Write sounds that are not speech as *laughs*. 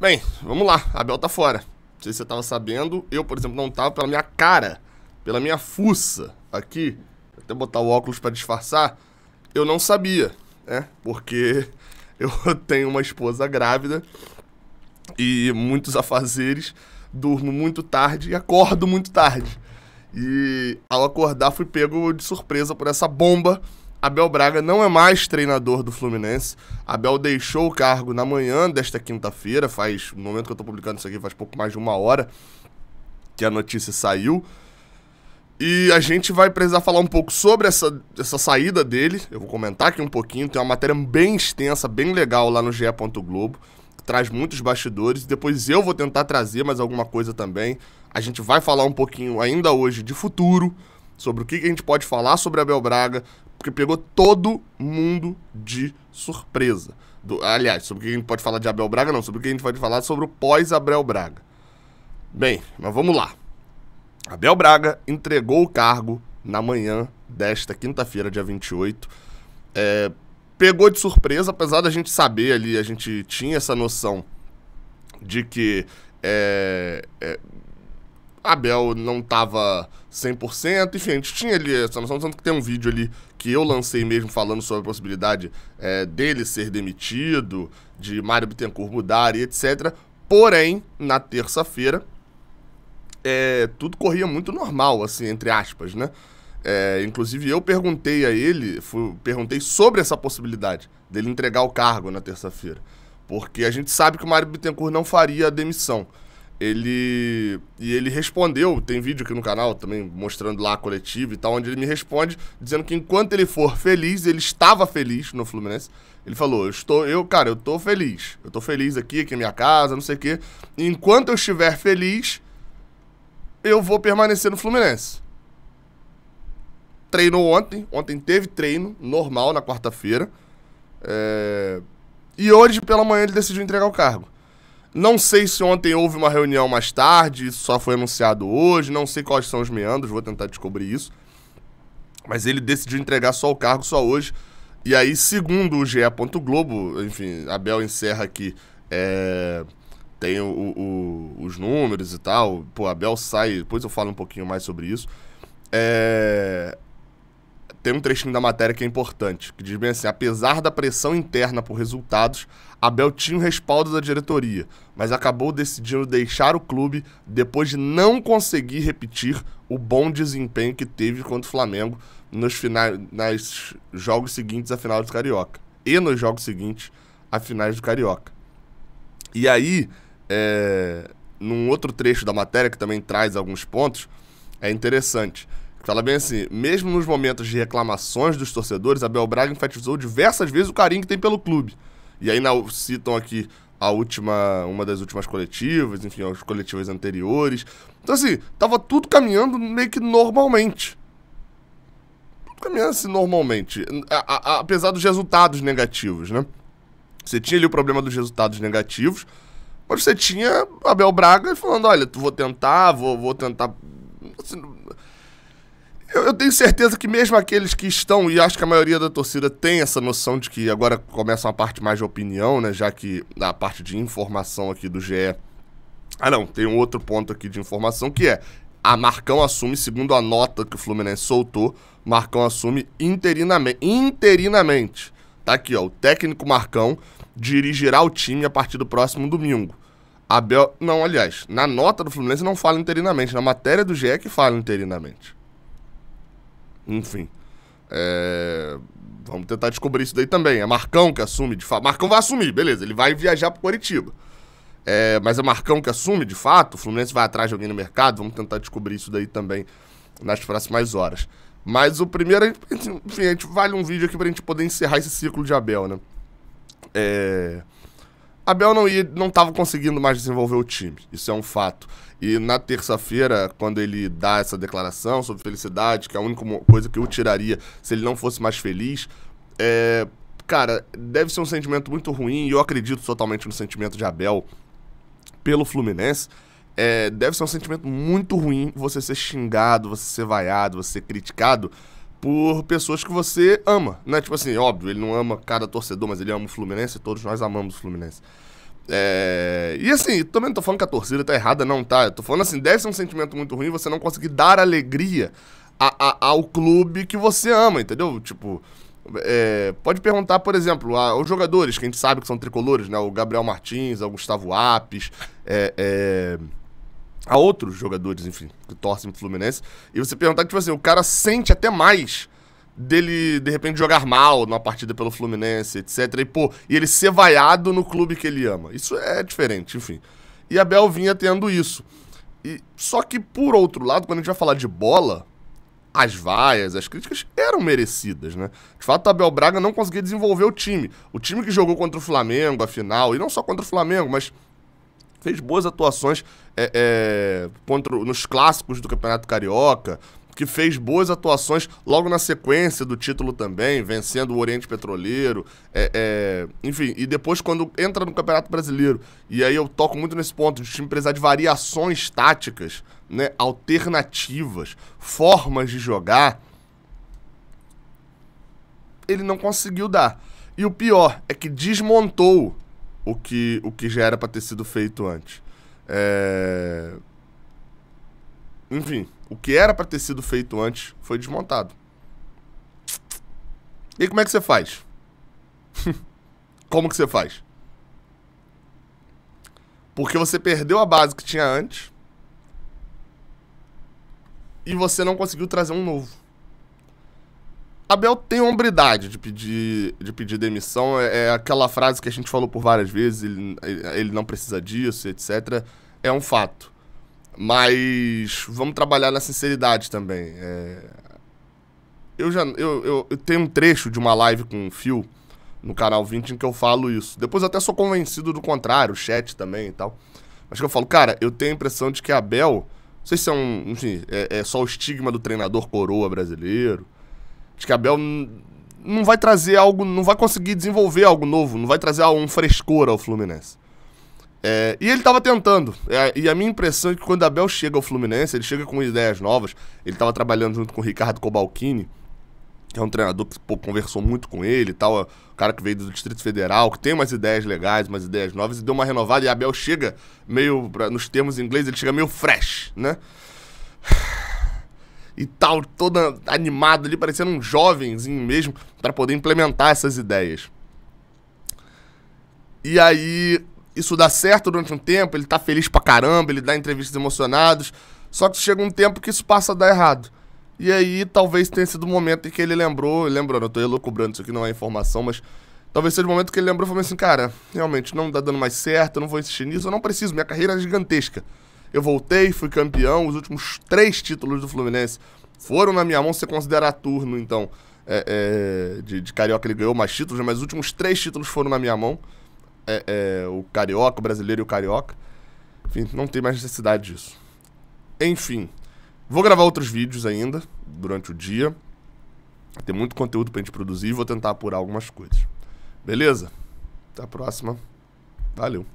Bem, vamos lá. Abel tá fora. Não sei se você tava sabendo. Eu, por exemplo, não tava pela minha cara, pela minha fuça aqui. Vou até botar o óculos para disfarçar. Eu não sabia, né? Porque *laughs* eu tenho uma esposa grávida e muitos afazeres. Durmo muito tarde e acordo muito tarde. E ao acordar fui pego de surpresa por essa bomba Abel Braga não é mais treinador do Fluminense. Abel deixou o cargo na manhã desta quinta-feira, faz no momento que eu estou publicando isso aqui, faz pouco mais de uma hora que a notícia saiu. E a gente vai precisar falar um pouco sobre essa, essa saída dele. Eu vou comentar aqui um pouquinho. Tem uma matéria bem extensa, bem legal lá no GE. Globo. Traz muitos bastidores. Depois eu vou tentar trazer mais alguma coisa também. A gente vai falar um pouquinho ainda hoje de futuro, sobre o que a gente pode falar sobre Abel Braga, porque pegou todo mundo de surpresa. Do, aliás, sobre o que a gente pode falar de Abel Braga, não. Sobre o que a gente pode falar sobre o pós-Abel Braga. Bem, mas vamos lá. Abel Braga entregou o cargo na manhã desta quinta-feira, dia 28. É, pegou de surpresa, apesar da gente saber ali, a gente tinha essa noção de que é, é, Abel não tava 100%, enfim, a gente tinha ali essa noção, tanto que tem um vídeo ali que eu lancei mesmo falando sobre a possibilidade é, dele ser demitido, de Mário Bittencourt mudar e etc. Porém, na terça-feira, é, tudo corria muito normal, assim, entre aspas, né? É, inclusive eu perguntei a ele, fui, perguntei sobre essa possibilidade dele entregar o cargo na terça-feira. Porque a gente sabe que o Mário Bittencourt não faria a demissão ele e ele respondeu, tem vídeo aqui no canal também mostrando lá a coletiva e tal, onde ele me responde dizendo que enquanto ele for feliz, ele estava feliz no Fluminense. Ele falou: "Eu estou, eu, cara, eu tô feliz. Eu tô feliz aqui, aqui é minha casa, não sei o quê. E enquanto eu estiver feliz, eu vou permanecer no Fluminense." Treinou ontem, ontem teve treino normal na quarta-feira. É... E hoje pela manhã ele decidiu entregar o cargo. Não sei se ontem houve uma reunião mais tarde, isso só foi anunciado hoje, não sei quais são os meandros, vou tentar descobrir isso. Mas ele decidiu entregar só o cargo só hoje. E aí, segundo o GE. Globo, enfim, Abel encerra aqui. É, tem o, o, os números e tal. Pô, Abel sai. Depois eu falo um pouquinho mais sobre isso. É, tem um trechinho da matéria que é importante, que diz bem assim: apesar da pressão interna por resultados, Abel tinha o respaldo da diretoria, mas acabou decidindo deixar o clube depois de não conseguir repetir o bom desempenho que teve contra o Flamengo nos finais, nas jogos seguintes à final do Carioca e nos jogos seguintes à finais do Carioca. E aí, é, num outro trecho da matéria que também traz alguns pontos, é interessante Fala bem assim, mesmo nos momentos de reclamações dos torcedores, Abel Braga enfatizou diversas vezes o carinho que tem pelo clube. E aí na, citam aqui a última, uma das últimas coletivas, enfim, as coletivas anteriores. Então assim, tava tudo caminhando meio que normalmente. Tudo caminhando assim normalmente, a, a, apesar dos resultados negativos, né? Você tinha ali o problema dos resultados negativos, mas você tinha Abel Braga falando, olha, vou tentar, vou, vou tentar... Assim, eu, eu, tenho certeza que mesmo aqueles que estão, e acho que a maioria da torcida tem essa noção de que agora começa uma parte mais de opinião, né? Já que a parte de informação aqui do GE. Ah, não, tem um outro ponto aqui de informação que é. A Marcão assume, segundo a nota que o Fluminense soltou, Marcão assume interinamente. Interinamente. Tá aqui, ó. O técnico Marcão dirigirá o time a partir do próximo domingo. Abel. Não, aliás, na nota do Fluminense não fala interinamente. Na matéria do GE que fala interinamente. Enfim. É... Vamos tentar descobrir isso daí também. É Marcão que assume de fato. Marcão vai assumir, beleza. Ele vai viajar pro Curitiba. É... Mas é Marcão que assume de fato. O Fluminense vai atrás de alguém no mercado. Vamos tentar descobrir isso daí também nas próximas horas. Mas o primeiro, enfim, a gente vale um vídeo aqui pra gente poder encerrar esse ciclo de Abel, né? É. Abel não ia, não estava conseguindo mais desenvolver o time. Isso é um fato. E na terça-feira, quando ele dá essa declaração sobre felicidade, que é a única coisa que eu tiraria se ele não fosse mais feliz, é, cara, deve ser um sentimento muito ruim. E eu acredito totalmente no sentimento de Abel pelo Fluminense. É, deve ser um sentimento muito ruim você ser xingado, você ser vaiado, você ser criticado por pessoas que você ama. né? tipo assim, óbvio, ele não ama cada torcedor, mas ele ama o Fluminense e todos nós amamos o Fluminense. É... E assim, também não tô falando que a torcida tá errada, não, tá? Eu tô falando assim, deve ser um sentimento muito ruim você não conseguir dar alegria a, a, ao clube que você ama, entendeu? Tipo, é... pode perguntar, por exemplo, aos jogadores que a gente sabe que são tricolores, né? O Gabriel Martins, o Gustavo Apes, é... é a outros jogadores, enfim, que torcem pro Fluminense. E você perguntar que, tipo assim, o cara sente até mais dele, de repente, jogar mal numa partida pelo Fluminense, etc. E, pô, e ele ser vaiado no clube que ele ama. Isso é diferente, enfim. E a Bel vinha tendo isso. E, só que, por outro lado, quando a gente vai falar de bola, as vaias, as críticas eram merecidas, né? De fato, o Abel Braga não conseguia desenvolver o time. O time que jogou contra o Flamengo, afinal, final, e não só contra o Flamengo, mas fez boas atuações é, é, contra, nos clássicos do Campeonato Carioca, que fez boas atuações logo na sequência do título também, vencendo o Oriente Petroleiro, é, é, enfim, e depois quando entra no Campeonato Brasileiro, e aí eu toco muito nesse ponto, de time precisar de variações táticas, né, alternativas, formas de jogar, ele não conseguiu dar. E o pior é que desmontou o que, o que já era para ter sido feito antes. É... Enfim, o que era para ter sido feito antes foi desmontado. E como é que você faz? *laughs* como que você faz? Porque você perdeu a base que tinha antes e você não conseguiu trazer um novo. Abel tem hombridade de pedir, de pedir demissão. É, é aquela frase que a gente falou por várias vezes, ele, ele não precisa disso, etc. É um fato. Mas vamos trabalhar na sinceridade também. É... Eu já eu, eu, eu, tenho um trecho de uma live com o Phil no canal 20 em que eu falo isso. Depois até sou convencido do contrário, o chat também e tal. Mas que eu falo, cara, eu tenho a impressão de que Abel Não sei se é um. Enfim, é, é só o estigma do treinador coroa brasileiro. Acho que Abel não vai trazer algo, não vai conseguir desenvolver algo novo, não vai trazer um frescor ao Fluminense. É, e ele estava tentando. É, e a minha impressão é que quando Abel chega ao Fluminense, ele chega com ideias novas. Ele estava trabalhando junto com o Ricardo Cobalcini, que é um treinador que pô, conversou muito com ele e tal. É cara que veio do Distrito Federal, que tem umas ideias legais, umas ideias novas, e deu uma renovada. E Abel chega meio, pra, nos termos em inglês, ele chega meio fresh, né? e tal, toda animado ali, parecendo um jovenzinho mesmo, para poder implementar essas ideias. E aí, isso dá certo durante um tempo, ele tá feliz pra caramba, ele dá entrevistas emocionados, só que chega um tempo que isso passa a dar errado. E aí, talvez tenha sido o momento em que ele lembrou, lembrando, eu tô elucubrando, isso aqui não é informação, mas talvez seja o momento que ele lembrou e falou assim, cara, realmente não tá dando mais certo, eu não vou insistir nisso, eu não preciso, minha carreira é gigantesca. Eu voltei, fui campeão. Os últimos três títulos do Fluminense foram na minha mão. Se considerar turno, então, é, é, de, de, Carioca ele ganhou mais títulos, né, mas os últimos três títulos foram na minha mão. É, é, o Carioca, o Brasileiro e o Carioca. Enfim, não tem mais necessidade disso. Enfim, vou gravar outros vídeos ainda durante o dia. Tem muito conteúdo pra gente produzir e vou tentar apurar algumas coisas. Beleza? Até a próxima. Valeu.